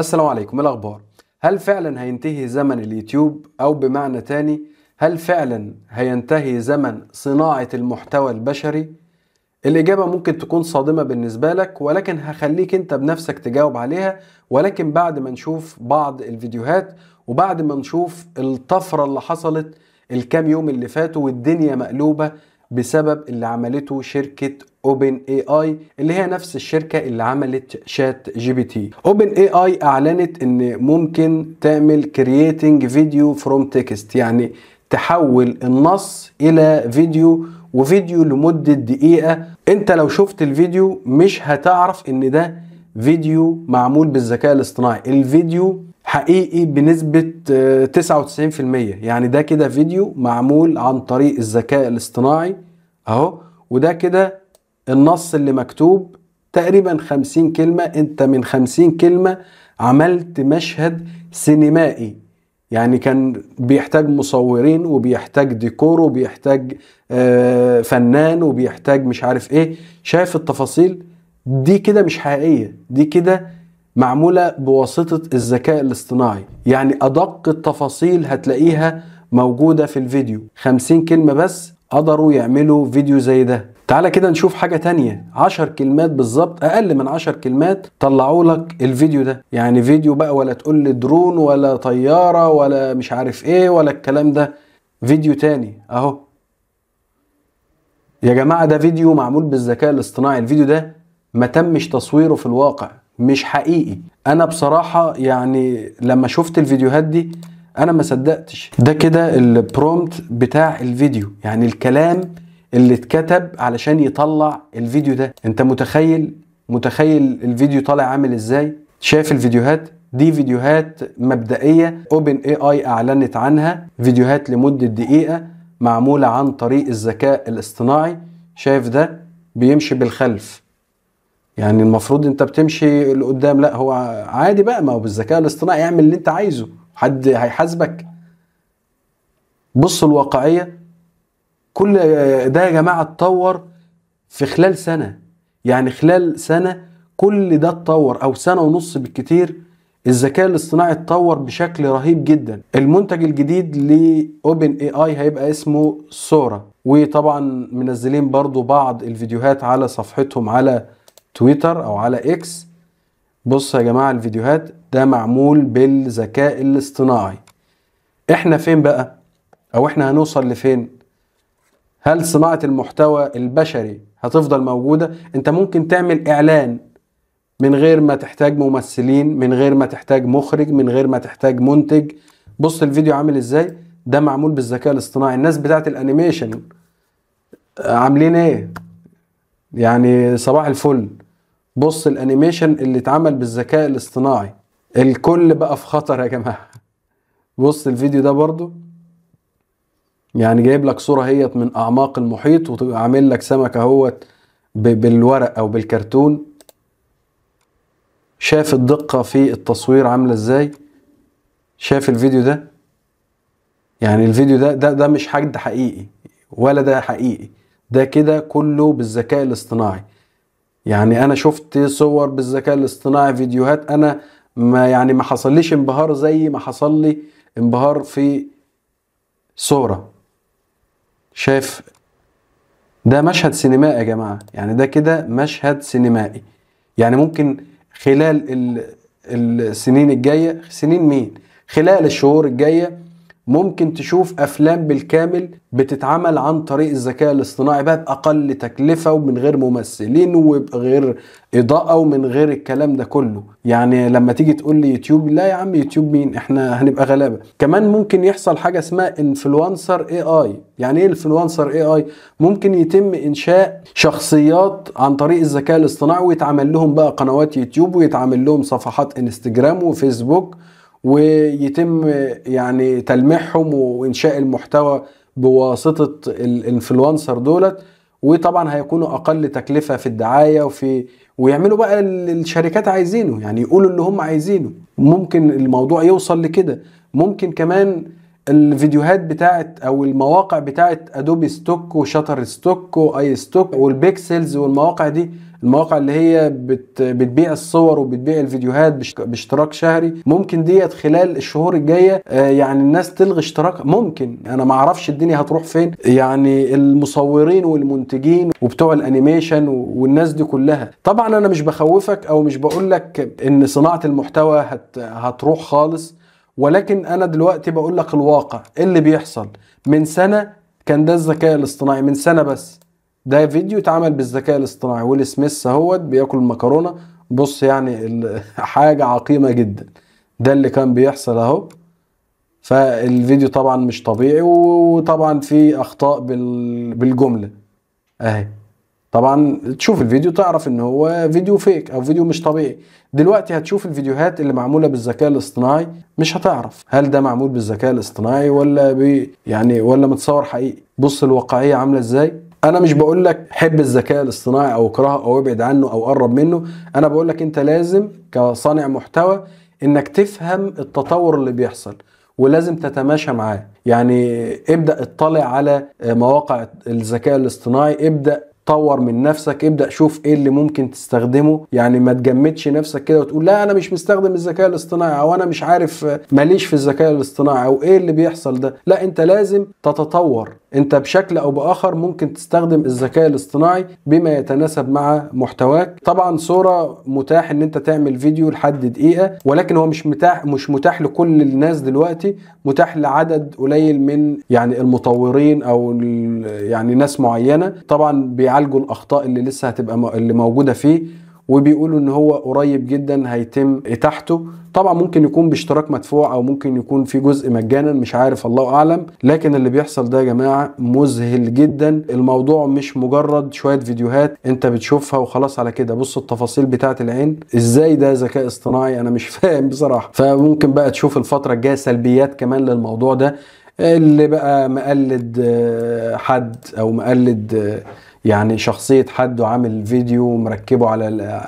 السلام عليكم إيه الاخبار هل فعلا هينتهي زمن اليوتيوب او بمعنى تاني هل فعلا هينتهي زمن صناعة المحتوى البشري الاجابة ممكن تكون صادمة بالنسبة لك ولكن هخليك انت بنفسك تجاوب عليها ولكن بعد ما نشوف بعض الفيديوهات وبعد ما نشوف الطفرة اللي حصلت الكام يوم اللي فاتوا والدنيا مقلوبة بسبب اللي عملته شركة اوبن اي اي اللي هي نفس الشركه اللي عملت شات جي بي تي اوبن اي اي اعلنت ان ممكن تعمل كرييتنج فيديو فروم تكست يعني تحول النص الى فيديو وفيديو لمده دقيقه انت لو شفت الفيديو مش هتعرف ان ده فيديو معمول بالذكاء الاصطناعي الفيديو حقيقي بنسبة 99% آه، يعني ده كده فيديو معمول عن طريق الذكاء الاصطناعي اهو وده كده النص اللي مكتوب تقريبا خمسين كلمة انت من خمسين كلمة عملت مشهد سينمائي يعني كان بيحتاج مصورين وبيحتاج ديكور وبيحتاج آه، فنان وبيحتاج مش عارف ايه شايف التفاصيل دي كده مش حقيقية دي كده معمولة بواسطة الذكاء الاصطناعي يعني أدق التفاصيل هتلاقيها موجودة في الفيديو خمسين كلمة بس قدروا يعملوا فيديو زي ده تعالى كده نشوف حاجة تانية عشر كلمات بالظبط أقل من عشر كلمات طلعوا لك الفيديو ده يعني فيديو بقى ولا تقول لي درون ولا طيارة ولا مش عارف إيه ولا الكلام ده فيديو تاني أهو يا جماعة ده فيديو معمول بالذكاء الاصطناعي الفيديو ده ما تمش تصويره في الواقع مش حقيقي أنا بصراحة يعني لما شفت الفيديوهات دي أنا ما صدقتش ده كده البرومت بتاع الفيديو يعني الكلام اللي اتكتب علشان يطلع الفيديو ده انت متخيل متخيل الفيديو طالع عامل ازاي شايف الفيديوهات دي فيديوهات مبدئيه اوبن اي اي اعلنت عنها فيديوهات لمده دقيقه معموله عن طريق الذكاء الاصطناعي شايف ده بيمشي بالخلف يعني المفروض انت بتمشي لقدام لا هو عادي بقى ما هو بالذكاء الاصطناعي اعمل اللي انت عايزه حد هيحاسبك بص الواقعيه كل ده يا جماعه اتطور في خلال سنه يعني خلال سنه كل ده اتطور او سنه ونص بالكتير الذكاء الاصطناعي اتطور بشكل رهيب جدا المنتج الجديد لاوبن اي اي هيبقى اسمه سورا وطبعا منزلين برضو بعض الفيديوهات على صفحتهم على تويتر او على اكس بص يا جماعه الفيديوهات ده معمول بالذكاء الاصطناعي احنا فين بقى او احنا هنوصل لفين هل صناعة المحتوى البشري هتفضل موجودة؟ انت ممكن تعمل اعلان من غير ما تحتاج ممثلين من غير ما تحتاج مخرج من غير ما تحتاج منتج بص الفيديو عامل ازاي ده معمول بالذكاء الاصطناعي الناس بتاعت الانيميشن آه، عاملين ايه يعني صباح الفل بص الانيميشن اللي اتعمل بالذكاء الاصطناعي الكل بقى في خطر يا جماعه بص الفيديو ده برضو يعني جايب لك صوره هيت من اعماق المحيط وتبقى عامل لك سمك اهوت بالورق او بالكرتون شاف الدقه في التصوير عامله ازاي شاف الفيديو ده يعني الفيديو ده ده ده مش حد حقيقي ولا ده حقيقي ده كده كله بالذكاء الاصطناعي يعني انا شفت صور بالذكاء الاصطناعي فيديوهات انا ما يعني ما حصليش انبهار زي ما حصل لي انبهار في صوره شايف ده مشهد سينمائي يا جماعه يعني ده كده مشهد سينمائي يعني ممكن خلال السنين الجايه سنين مين خلال الشهور الجايه ممكن تشوف افلام بالكامل بتتعمل عن طريق الذكاء الاصطناعي بقى باقل تكلفه ومن غير ممثلين وبغير اضاءه ومن غير الكلام ده كله يعني لما تيجي تقول لي يوتيوب لا يا عم يوتيوب مين احنا هنبقى غلابه كمان ممكن يحصل حاجه اسمها انفلونسر اي اي يعني ايه انفلونسر اي اي ممكن يتم انشاء شخصيات عن طريق الذكاء الاصطناعي ويتعمل لهم بقى قنوات يوتيوب ويتعمل لهم صفحات انستجرام وفيسبوك ويتم يعني تلميحهم وانشاء المحتوى بواسطه الانفلونسر دولت وطبعا هيكونوا اقل تكلفه في الدعايه وفي ويعملوا بقى الشركات عايزينه يعني يقولوا اللي هم عايزينه ممكن الموضوع يوصل لكده ممكن كمان الفيديوهات بتاعت او المواقع بتاعت ادوبي ستوك وشاتر ستوك واي ستوك والبيكسلز والمواقع دي المواقع اللي هي بتبيع الصور وبتبيع الفيديوهات باشتراك شهري ممكن ديت خلال الشهور الجايه آه، يعني الناس تلغي اشتراك ممكن انا ما اعرفش الدنيا هتروح فين يعني المصورين والمنتجين وبتوع الانيميشن والناس دي كلها طبعا انا مش بخوفك او مش بقول لك ان صناعه المحتوى هت هتروح خالص ولكن انا دلوقتي بقول لك الواقع إيه اللي بيحصل من سنه كان ده الذكاء الاصطناعي من سنه بس ده فيديو اتعمل بالذكاء الاصطناعي ويل سميث اهوت بياكل المكرونه بص يعني حاجه عقيمه جدا ده اللي كان بيحصل اهو فالفيديو طبعا مش طبيعي وطبعا في اخطاء بالجمله اهي طبعا تشوف الفيديو تعرف ان هو فيديو فيك او فيديو مش طبيعي دلوقتي هتشوف الفيديوهات اللي معموله بالذكاء الاصطناعي مش هتعرف هل ده معمول بالذكاء الاصطناعي ولا بي يعني ولا متصور حقيقي بص الواقعيه عامله ازاي انا مش بقول لك حب الذكاء الاصطناعي او اكرهه او ابعد عنه او قرب منه انا بقول لك انت لازم كصانع محتوى انك تفهم التطور اللي بيحصل ولازم تتماشى معاه يعني ابدا اطلع على مواقع الذكاء الاصطناعي ابدا طور من نفسك ابدا شوف ايه اللي ممكن تستخدمه يعني ما تجمدش نفسك كده وتقول لا انا مش مستخدم الذكاء الاصطناعي او انا مش عارف ماليش في الذكاء الاصطناعي او ايه اللي بيحصل ده لا انت لازم تتطور انت بشكل او باخر ممكن تستخدم الذكاء الاصطناعي بما يتناسب مع محتواك طبعا صوره متاح ان انت تعمل فيديو لحد دقيقه ولكن هو مش متاح مش متاح لكل الناس دلوقتي متاح لعدد قليل من يعني المطورين او يعني ناس معينه طبعا بيعالجوا الاخطاء اللي لسه هتبقى اللي موجوده فيه وبيقولوا ان هو قريب جدا هيتم اتاحته طبعا ممكن يكون باشتراك مدفوع او ممكن يكون في جزء مجانا مش عارف الله اعلم لكن اللي بيحصل ده يا جماعه مذهل جدا الموضوع مش مجرد شويه فيديوهات انت بتشوفها وخلاص على كده بص التفاصيل بتاعه العين ازاي ده ذكاء اصطناعي انا مش فاهم بصراحه فممكن بقى تشوف الفتره الجايه سلبيات كمان للموضوع ده اللي بقى مقلد آه، حد او مقلد آه، يعني شخصيه حد وعامل فيديو ومركبه على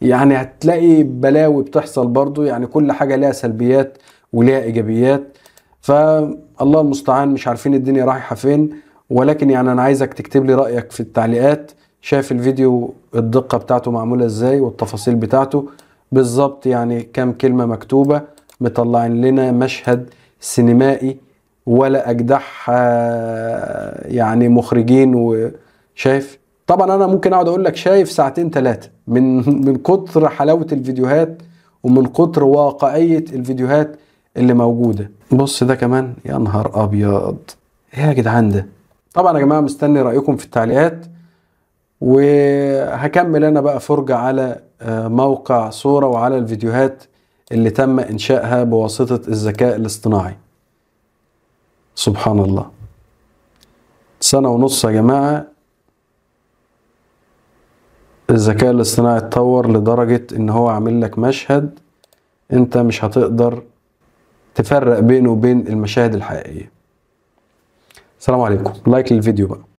يعني هتلاقي بلاوي بتحصل برضو يعني كل حاجه ليها سلبيات وليها ايجابيات فالله المستعان مش عارفين الدنيا رايحه فين ولكن يعني انا عايزك تكتب لي رايك في التعليقات شايف الفيديو الدقه بتاعته معموله ازاي والتفاصيل بتاعته بالظبط يعني كام كلمه مكتوبه مطلعين لنا مشهد سينمائي ولا اجدح آه، يعني مخرجين و شايف طبعا انا ممكن اقعد اقول لك شايف ساعتين ثلاثه من من كتر حلاوه الفيديوهات ومن كتر واقعيه الفيديوهات اللي موجوده بص ده كمان يا نهار ابيض ايه يا جدعان ده طبعا يا جماعه مستني رايكم في التعليقات وهكمل انا بقى فرجه على آه، موقع صوره وعلى الفيديوهات اللي تم انشائها بواسطه الذكاء الاصطناعي سبحان الله سنه ونص يا جماعه الذكاء الاصطناعي اتطور لدرجة ان هو عامل لك مشهد انت مش هتقدر تفرق بينه وبين المشاهد الحقيقية السلام عليكم لايك للفيديو بقى